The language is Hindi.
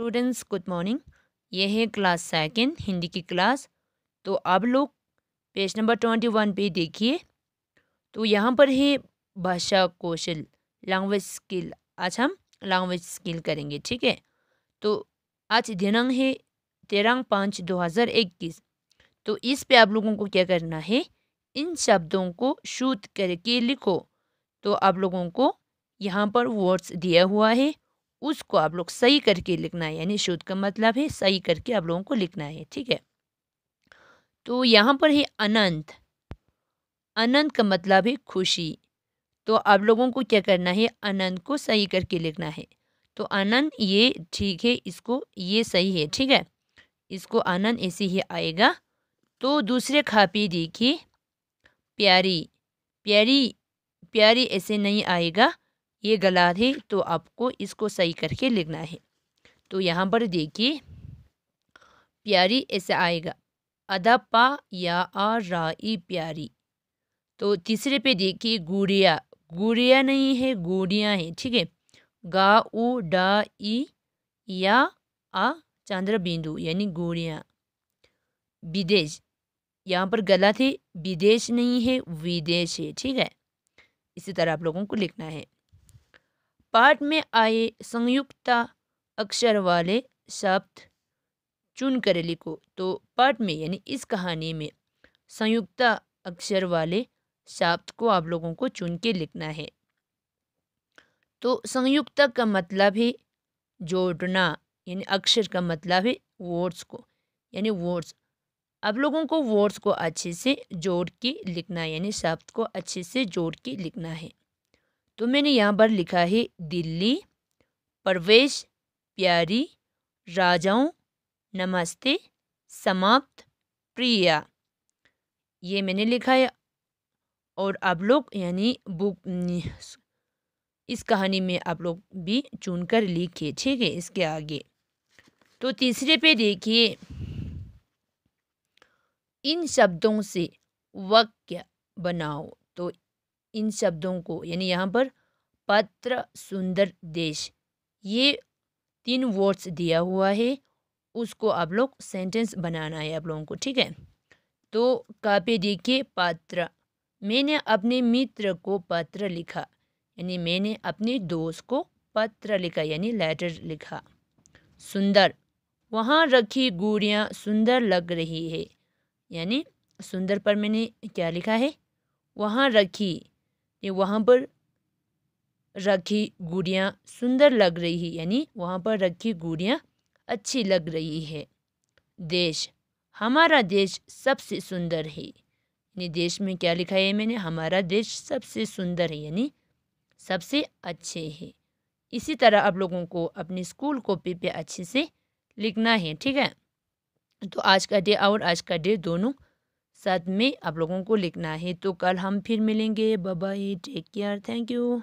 स्टूडेंट्स गुड मॉर्निंग ये है क्लास सेकेंड हिंदी की क्लास तो आप लोग पेज नंबर ट्वेंटी वन पे देखिए तो यहाँ पर है भाषा कौशल लैंग्वेज स्किल आज हम लैंग्वेज स्किल करेंगे ठीक है तो आज दिनांक है तेरह पाँच दो हज़ार इक्कीस तो इस पे आप लोगों को क्या करना है इन शब्दों को शूट करके लिखो तो आप लोगों को यहाँ पर वर्ड्स दिया हुआ है उसको आप लोग सही करके लिखना है यानी शुद्ध का मतलब है सही करके आप लोगों को लिखना है ठीक है तो यहाँ पर है अनंत अनंत का मतलब है खुशी तो आप लोगों को क्या करना है अनंत को सही करके लिखना है तो अनंत ये ठीक है इसको ये सही है ठीक है इसको आनंद ऐसे ही आएगा तो दूसरे खापी देखिए प्यारी प्यारी प्यारी ऐसे नहीं आएगा ये गलत है तो आपको इसको सही करके लिखना है तो यहाँ पर देखिए प्यारी ऐसे आएगा अदा पा या आ ई प्यारी तो तीसरे पे देखिए गुड़िया गुड़िया नहीं है गुड़िया है ठीक है गा उ डा ई या आ चंद्र बिंदु यानी गुड़िया विदेश यहाँ पर गलत है विदेश नहीं है विदेश है ठीक है इसी तरह आप लोगों को लिखना है पाठ में आए संयुक्ता अक्षर वाले शब्द चुन कर लिखो तो पाठ में यानी इस कहानी में संयुक्ता अक्षर वाले शब्द को आप लोगों को चुन के लिखना है तो संयुक्ता का मतलब है जोड़ना यानी अक्षर का मतलब है वर्ड्स को यानी वर्ड्स आप लोगों को वर्ड्स को अच्छे से जोड़ के लिखना है यानी शब्द को अच्छे से जोड़ के लिखना है तो मैंने यहाँ पर लिखा है दिल्ली प्रवेश प्यारी राजाओं नमस्ते समाप्त प्रिया ये मैंने लिखा है और आप लोग यानी बुक इस कहानी में आप लोग भी चुनकर लिखिए ठीक है इसके आगे तो तीसरे पे देखिए इन शब्दों से वक्य बनाओ तो इन शब्दों को यानी यहाँ पर पत्र सुंदर देश ये तीन वर्ड्स दिया हुआ है उसको आप लोग सेंटेंस बनाना है आप लोगों को ठीक है तो कापे देखिए पात्र मैंने अपने मित्र को पत्र लिखा यानी मैंने अपने दोस्त को पत्र लिखा यानी लेटर लिखा सुंदर वहाँ रखी गुड़ियाँ सुंदर लग रही है यानी सुंदर पर मैंने क्या लिखा है वहाँ रखी ये वहाँ पर रखी गुड़ियाँ सुंदर लग रही है यानी वहाँ पर रखी गुड़ियाँ अच्छी लग रही है देश हमारा देश सबसे सुंदर है यानी देश में क्या लिखा है मैंने हमारा देश सबसे सुंदर है यानी सबसे अच्छे है इसी तरह आप लोगों को अपनी स्कूल कॉपी पे अच्छे से लिखना है ठीक है तो आज का डे और आज का डे दोनों साथ में आप लोगों को लिखना है तो कल हम फिर मिलेंगे bye take care thank you